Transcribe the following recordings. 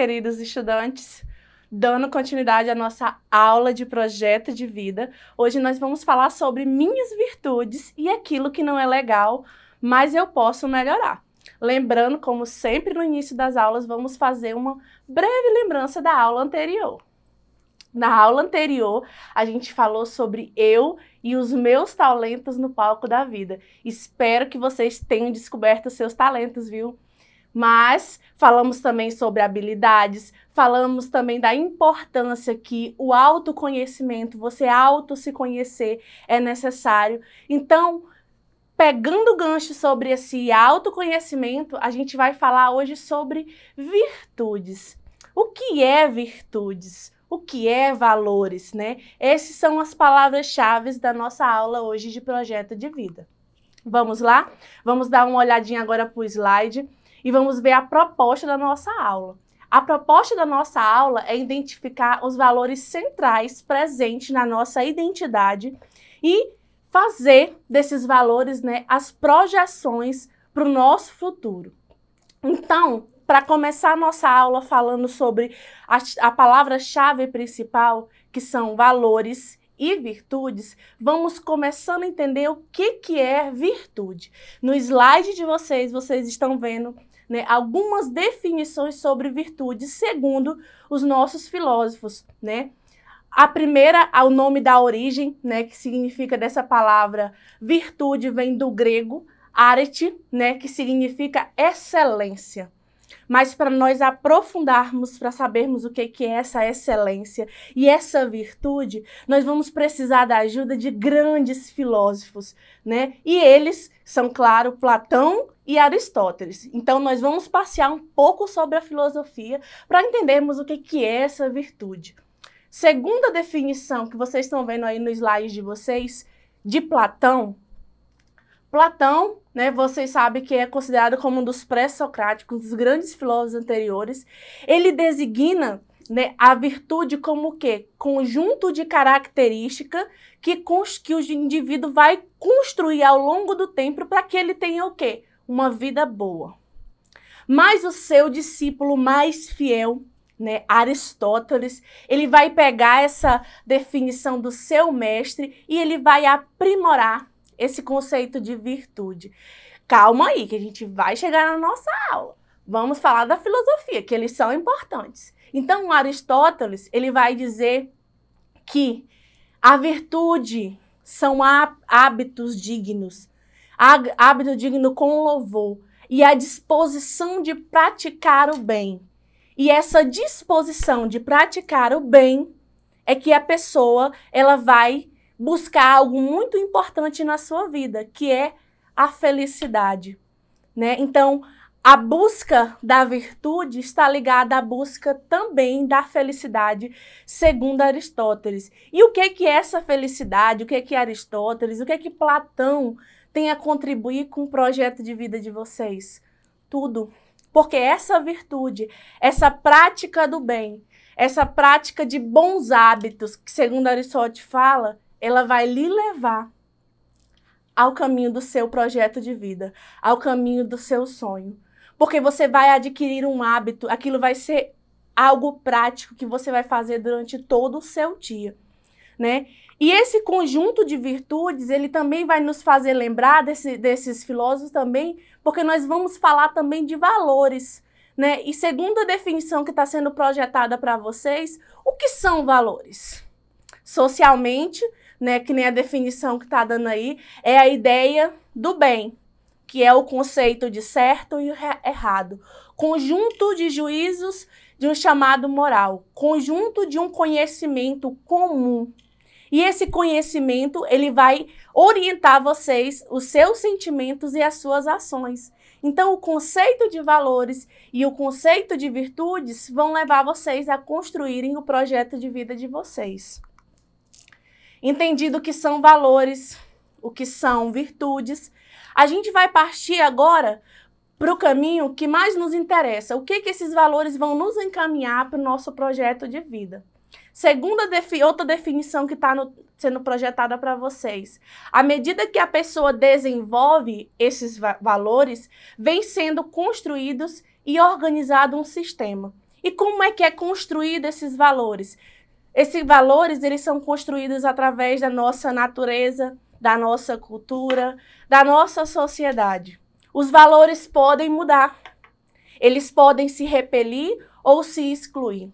queridos estudantes, dando continuidade à nossa aula de projeto de vida. Hoje nós vamos falar sobre minhas virtudes e aquilo que não é legal, mas eu posso melhorar. Lembrando, como sempre no início das aulas, vamos fazer uma breve lembrança da aula anterior. Na aula anterior, a gente falou sobre eu e os meus talentos no palco da vida. Espero que vocês tenham descoberto seus talentos, viu? Mas falamos também sobre habilidades, falamos também da importância que o autoconhecimento, você auto se conhecer é necessário. Então, pegando o gancho sobre esse autoconhecimento, a gente vai falar hoje sobre virtudes. O que é virtudes? o que é valores, né? Essas são as palavras-chave da nossa aula hoje de projeto de vida. Vamos lá? Vamos dar uma olhadinha agora para o slide e vamos ver a proposta da nossa aula. A proposta da nossa aula é identificar os valores centrais presentes na nossa identidade e fazer desses valores né, as projeções para o nosso futuro. Então, para começar a nossa aula falando sobre a, a palavra-chave principal, que são valores e virtudes, vamos começando a entender o que, que é virtude. No slide de vocês, vocês estão vendo né, algumas definições sobre virtude segundo os nossos filósofos, né? A primeira o nome da origem, né, que significa dessa palavra virtude vem do grego arete, né, que significa excelência. Mas para nós aprofundarmos, para sabermos o que, que é essa excelência e essa virtude, nós vamos precisar da ajuda de grandes filósofos, né? E eles são, claro, Platão e Aristóteles. Então, nós vamos passear um pouco sobre a filosofia para entendermos o que, que é essa virtude. Segunda definição que vocês estão vendo aí no slide de vocês, de Platão. Platão, né, vocês sabem que é considerado como um dos pré-socráticos, dos grandes filósofos anteriores. Ele designa né, a virtude como o quê? Conjunto de características que, que o indivíduo vai construir ao longo do tempo para que ele tenha o quê? uma vida boa. Mas o seu discípulo mais fiel, né, Aristóteles, ele vai pegar essa definição do seu mestre e ele vai aprimorar esse conceito de virtude. Calma aí, que a gente vai chegar na nossa aula. Vamos falar da filosofia, que eles são importantes. Então, Aristóteles, ele vai dizer que a virtude são hábitos dignos, hábito digno com louvor e a disposição de praticar o bem. E essa disposição de praticar o bem é que a pessoa ela vai buscar algo muito importante na sua vida, que é a felicidade, né? Então, a busca da virtude está ligada à busca também da felicidade, segundo Aristóteles. E o que é que essa felicidade, o que é que Aristóteles, o que é que Platão tem a contribuir com o projeto de vida de vocês? Tudo. Porque essa virtude, essa prática do bem, essa prática de bons hábitos, que segundo Aristóteles fala, ela vai lhe levar ao caminho do seu projeto de vida, ao caminho do seu sonho. Porque você vai adquirir um hábito, aquilo vai ser algo prático que você vai fazer durante todo o seu dia, né? E esse conjunto de virtudes, ele também vai nos fazer lembrar desse, desses filósofos também, porque nós vamos falar também de valores, né? E segundo a definição que está sendo projetada para vocês, o que são valores? Socialmente, né, que nem a definição que está dando aí, é a ideia do bem, que é o conceito de certo e errado, conjunto de juízos de um chamado moral, conjunto de um conhecimento comum. E esse conhecimento, ele vai orientar vocês, os seus sentimentos e as suas ações. Então, o conceito de valores e o conceito de virtudes vão levar vocês a construírem o projeto de vida de vocês. Entendido o que são valores, o que são virtudes, a gente vai partir agora para o caminho que mais nos interessa. O que, que esses valores vão nos encaminhar para o nosso projeto de vida? Segunda defi outra definição que está sendo projetada para vocês. À medida que a pessoa desenvolve esses va valores, vem sendo construídos e organizado um sistema. E como é que é construído esses valores? Esses valores eles são construídos através da nossa natureza, da nossa cultura, da nossa sociedade. Os valores podem mudar, eles podem se repelir ou se excluir.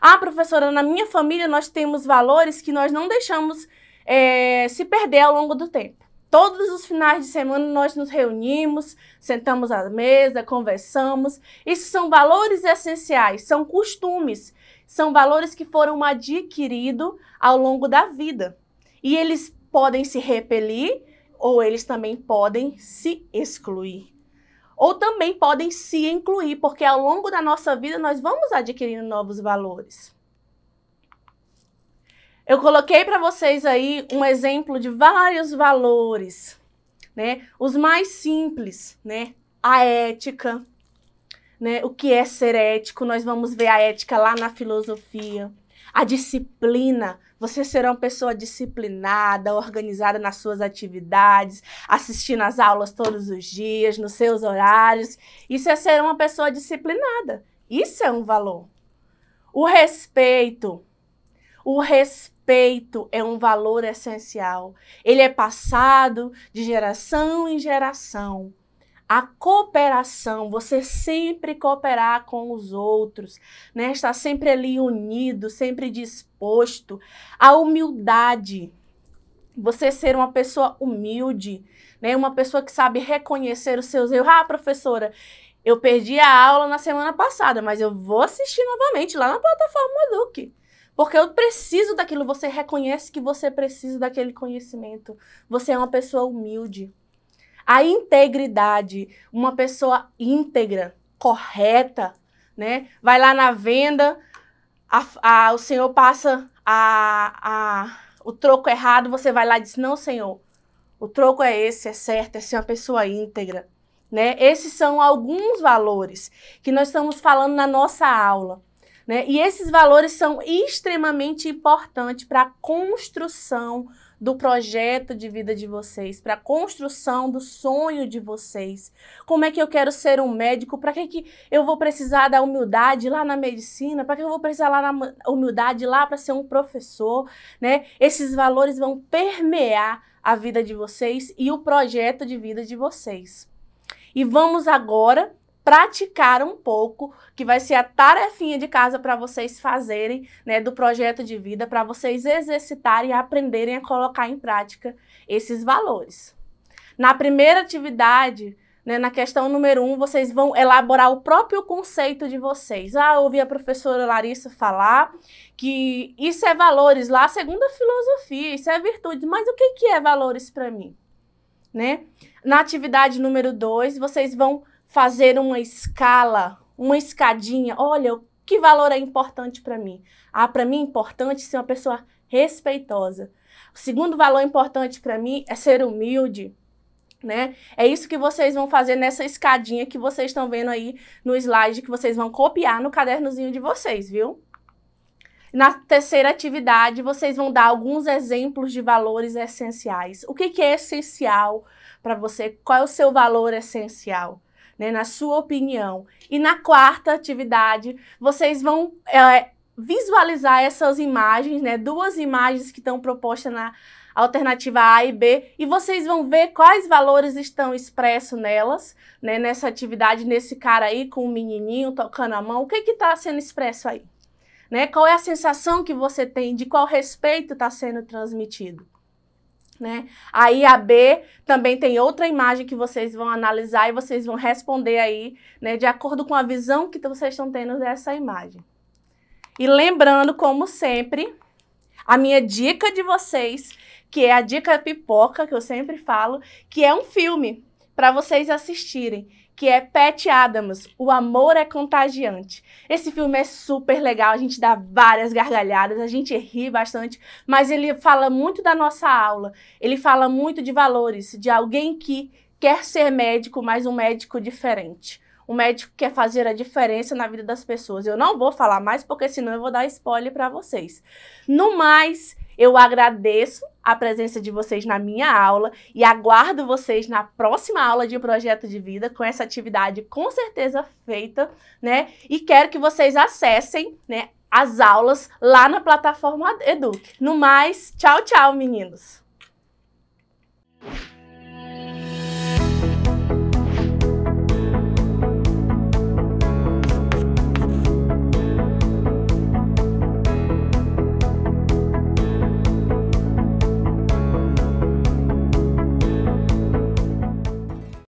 Ah, professora, na minha família nós temos valores que nós não deixamos é, se perder ao longo do tempo. Todos os finais de semana nós nos reunimos, sentamos à mesa, conversamos. Isso são valores essenciais, são costumes, são valores que foram adquiridos ao longo da vida. E eles podem se repelir ou eles também podem se excluir. Ou também podem se incluir, porque ao longo da nossa vida nós vamos adquirindo novos valores. Eu coloquei para vocês aí um exemplo de vários valores, né? Os mais simples, né? A ética, né? O que é ser ético? Nós vamos ver a ética lá na filosofia a disciplina. você será uma pessoa disciplinada, organizada nas suas atividades, assistindo às aulas todos os dias, nos seus horários. Isso é ser uma pessoa disciplinada. Isso é um valor. O respeito. O respeito é um valor essencial. Ele é passado de geração em geração a cooperação, você sempre cooperar com os outros, né? Estar sempre ali unido, sempre disposto. A humildade, você ser uma pessoa humilde, né? Uma pessoa que sabe reconhecer os seus erros. Ah, professora, eu perdi a aula na semana passada, mas eu vou assistir novamente lá na plataforma Eduque. Porque eu preciso daquilo, você reconhece que você precisa daquele conhecimento. Você é uma pessoa humilde. A integridade, uma pessoa íntegra, correta, né? Vai lá na venda, a, a, o senhor passa a, o troco errado, você vai lá e diz: Não, senhor, o troco é esse, é certo, é ser uma pessoa íntegra. Né? Esses são alguns valores que nós estamos falando na nossa aula. Né? E esses valores são extremamente importantes para a construção do projeto de vida de vocês, para a construção do sonho de vocês. Como é que eu quero ser um médico? Para que, que eu vou precisar da humildade lá na medicina? Para que eu vou precisar lá na humildade lá para ser um professor? Né? Esses valores vão permear a vida de vocês e o projeto de vida de vocês. E vamos agora praticar um pouco, que vai ser a tarefinha de casa para vocês fazerem, né, do projeto de vida, para vocês exercitarem e aprenderem a colocar em prática esses valores. Na primeira atividade, né, na questão número um, vocês vão elaborar o próprio conceito de vocês. Ah, ouvi a professora Larissa falar que isso é valores lá, segundo a filosofia, isso é virtude, mas o que, que é valores para mim? Né? Na atividade número dois, vocês vão fazer uma escala, uma escadinha. Olha, que valor é importante para mim? Ah, para mim é importante ser uma pessoa respeitosa. O segundo valor importante para mim é ser humilde, né? É isso que vocês vão fazer nessa escadinha que vocês estão vendo aí no slide que vocês vão copiar no cadernozinho de vocês, viu? Na terceira atividade, vocês vão dar alguns exemplos de valores essenciais. O que, que é essencial para você? Qual é o seu valor essencial? né, na sua opinião. E na quarta atividade, vocês vão é, visualizar essas imagens, né, duas imagens que estão propostas na alternativa A e B, e vocês vão ver quais valores estão expressos nelas, né, nessa atividade, nesse cara aí com o um menininho tocando a mão, o que está sendo expresso aí? Né? Qual é a sensação que você tem, de qual respeito está sendo transmitido? né? Aí a B também tem outra imagem que vocês vão analisar e vocês vão responder aí, né, de acordo com a visão que vocês estão tendo dessa imagem. E lembrando, como sempre, a minha dica de vocês, que é a dica pipoca, que eu sempre falo, que é um filme para vocês assistirem, que é Pat Adams, O Amor é Contagiante. Esse filme é super legal, a gente dá várias gargalhadas, a gente ri bastante, mas ele fala muito da nossa aula, ele fala muito de valores, de alguém que quer ser médico, mas um médico diferente. O médico quer fazer a diferença na vida das pessoas. Eu não vou falar mais, porque senão eu vou dar spoiler para vocês. No mais, eu agradeço a presença de vocês na minha aula e aguardo vocês na próxima aula de projeto de vida com essa atividade com certeza feita, né? E quero que vocês acessem, né, as aulas lá na plataforma Edu. No mais, tchau, tchau, meninos.